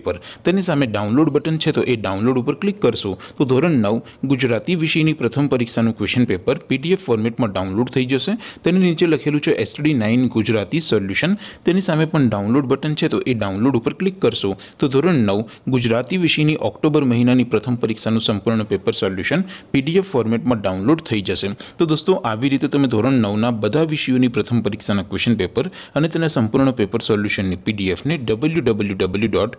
paper તેની સામે download button છે તો એ ડાઉનલોડ ઉપર ક્લિક કરશો તો ધોરણ નવ ગુજરાતી વિષયની પ્રથમ પરીક્ષાનું ક્વેશ્ચન પેપર પીડીએફ ફોર્મેટમાં ડાઉનલોડ થઈ જશે તેની નીચે લખેલું છે એસડી નાઇન ગુજરાતી સોલ્યુશન તેની સામે પણ ડાઉનલોડ બટન છે તો એ ડાઉનલોડ ઉપર ક્લિક કરશો તો ધોરણ નવ ગુજરાતી વિષયની ઓક્ટોબર મહિનાની પ્રથમ પરીક્ષાનું સંપૂર્ણ પેપર સોલ્યુશન પીડીએફ ફોર્મેટમાં ડાઉનલોડ થઈ જશે તો દોસ્તો આવી રીતે તમે ધોરણ નવના બધા વિષયોની પ્રથમ પરીક્ષાના ક્વેશ્ચન પેપર અને તેના સંપૂર્ણ પેપર સોલ્યુશનની પીડીએફને ડબલ્યુ ડબલ્યુ ડબલ્યુ ડોટ